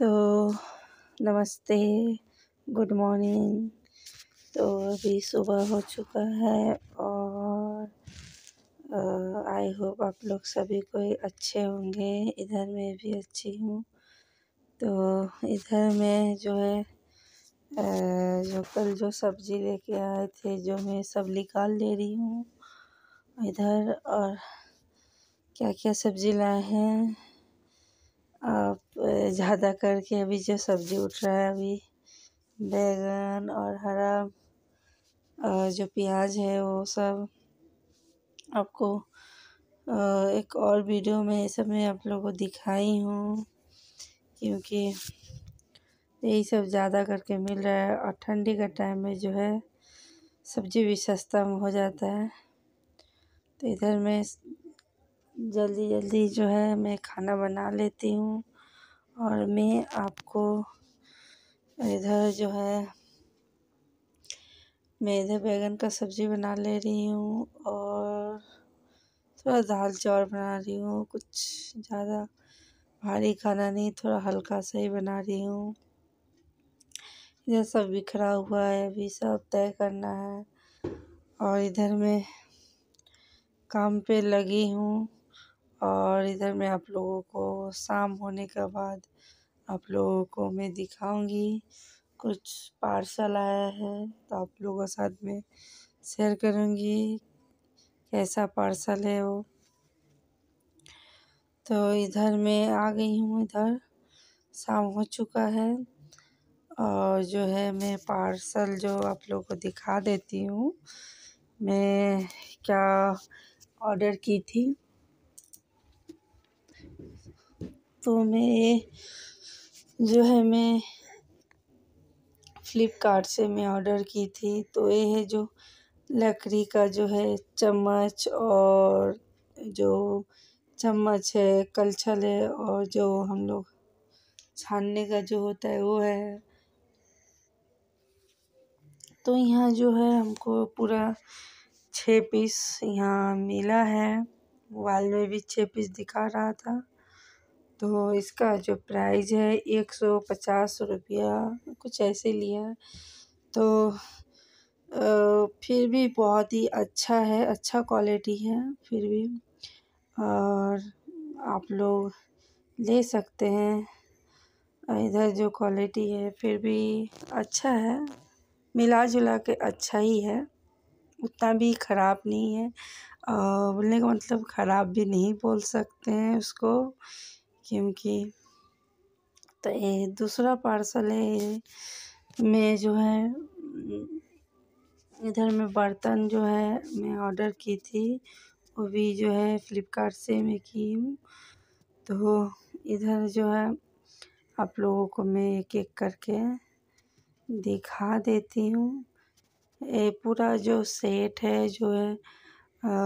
तो नमस्ते good morning तो अभी सुबह हो चुका है और आई होप आप लोग सभी कोई अच्छे होंगे इधर मैं भी अच्छी हूँ तो इधर मैं जो है जो कल जो सब्ज़ी लेके आए थे जो मैं सब निकाल ले रही हूँ इधर और क्या क्या सब्ज़ी लाए हैं आप ज़्यादा करके अभी जो सब्जी उठ रहा है अभी बैंगन और हरा और जो प्याज है वो सब आपको एक और वीडियो में ये सब मैं आप लोगों को दिखाई हूँ क्योंकि यही सब ज़्यादा करके मिल रहा है और ठंडी का टाइम में जो है सब्जी भी सस्ता हो जाता है तो इधर मैं जल्दी जल्दी जो है मैं खाना बना लेती हूँ और मैं आपको इधर जो है मैं इधर बैगन का सब्ज़ी बना ले रही हूँ और थोड़ा दाल चावल बना रही हूँ कुछ ज़्यादा भारी खाना नहीं थोड़ा हल्का सा ही बना रही हूँ इधर सब बिखरा हुआ है अभी सब तय करना है और इधर मैं काम पे लगी हूँ और इधर मैं आप लोगों को शाम होने के बाद आप लोगों को मैं दिखाऊंगी कुछ पार्सल आया है तो आप लोगों के साथ में शेयर करूंगी कैसा पार्सल है वो तो इधर मैं आ गई हूँ इधर शाम हो चुका है और जो है मैं पार्सल जो आप लोगों को दिखा देती हूँ मैं क्या ऑर्डर की थी तो मैं ये जो है मैं फ्लिपकार्ट से मैं ऑर्डर की थी तो ये है जो लकड़ी का जो है चम्मच और जो चम्मच है कलछल है और जो हम लोग छानने का जो होता है वो है तो यहाँ जो है हमको पूरा छः पीस यहाँ मिला है मोबाइल में भी छः पीस दिखा रहा था तो इसका जो प्राइज़ है एक सौ पचास रुपया कुछ ऐसे लिया तो फिर भी बहुत ही अच्छा है अच्छा क्वालिटी है फिर भी और आप लोग ले सकते हैं इधर जो क्वालिटी है फिर भी अच्छा है मिला जुला के अच्छा ही है उतना भी ख़राब नहीं है बोलने का मतलब ख़राब भी नहीं बोल सकते हैं उसको क्योंकि तो ये दूसरा पार्सल है मैं जो है इधर में बर्तन जो है मैं ऑर्डर की थी वो भी जो है फ्लिपकार्ट से मैं की हूँ तो इधर जो है आप लोगों को मैं एक एक करके दिखा देती हूँ ये पूरा जो सेट है जो है आ,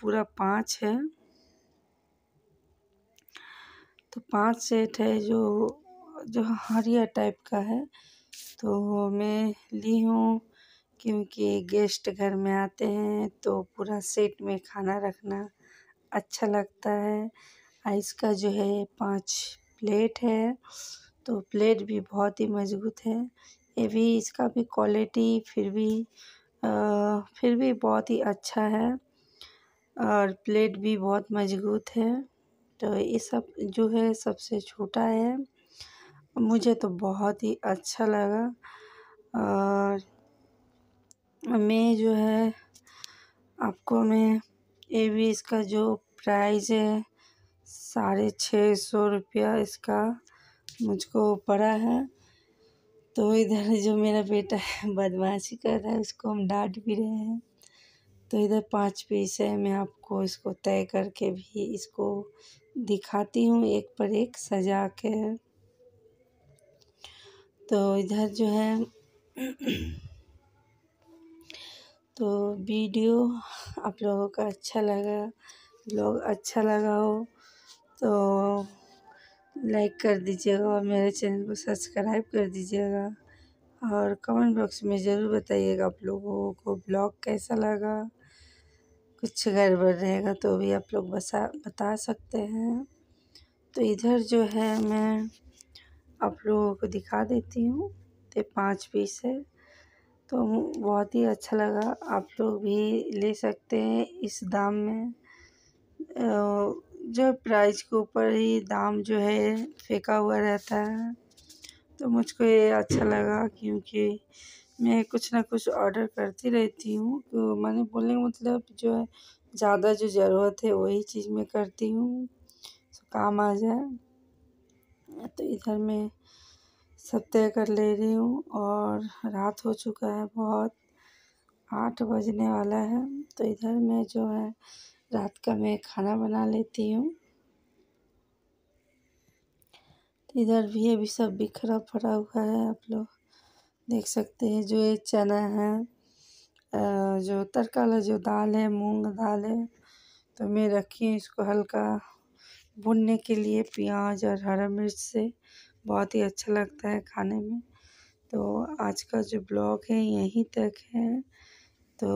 पूरा पाँच है तो पाँच सेट है जो जो हरिया टाइप का है तो मैं ली हूँ क्योंकि गेस्ट घर में आते हैं तो पूरा सेट में खाना रखना अच्छा लगता है इसका जो है पाँच प्लेट है तो प्लेट भी बहुत ही मजबूत है ये भी इसका भी क्वालिटी फिर भी आ, फिर भी बहुत ही अच्छा है और प्लेट भी बहुत मजबूत है तो ये सब जो है सबसे छोटा है मुझे तो बहुत ही अच्छा लगा और मैं जो है आपको मैं ये भी इसका जो प्राइस है साढ़े छः सौ रुपया इसका मुझको पड़ा है तो इधर जो मेरा बेटा है बदमाशी कर रहा है उसको हम डांट भी रहे हैं तो इधर पांच पीस है मैं आपको इसको तय करके भी इसको दिखाती हूँ एक पर एक सजा के तो इधर जो है तो वीडियो आप लोगों का अच्छा लगा ब्लॉग अच्छा लगा हो तो लाइक कर दीजिएगा और मेरे चैनल को सब्सक्राइब कर दीजिएगा और कमेंट बॉक्स में ज़रूर बताइएगा आप लोगों को ब्लॉग कैसा लगा कुछ गड़बड़ रहेगा तो भी आप लोग बसा बता सकते हैं तो इधर जो है मैं आप लोगों को दिखा देती हूँ तो पाँच पीस है तो बहुत ही अच्छा लगा आप लोग भी ले सकते हैं इस दाम में जो प्राइस के ऊपर ही दाम जो है फेंका हुआ रहता है तो मुझको ये अच्छा लगा क्योंकि मैं कुछ ना कुछ ऑर्डर करती रहती हूँ तो मैंने बोलने मतलब जो है ज़्यादा जो ज़रूरत है वही चीज़ मैं करती हूँ तो काम आ जाए तो इधर मैं सब तय कर ले रही हूँ और रात हो चुका है बहुत आठ बजने वाला है तो इधर मैं जो है रात का मैं खाना बना लेती हूँ इधर भी अभी सब बिखरा पड़ा हुआ है आप लोग देख सकते हैं जो ये चना है जो तड़का वाला जो दाल है मूंग दाल है तो मैं रखी हूँ इसको हल्का भुनने के लिए प्याज और हरा मिर्च से बहुत ही अच्छा लगता है खाने में तो आज का जो ब्लॉग है यहीं तक है तो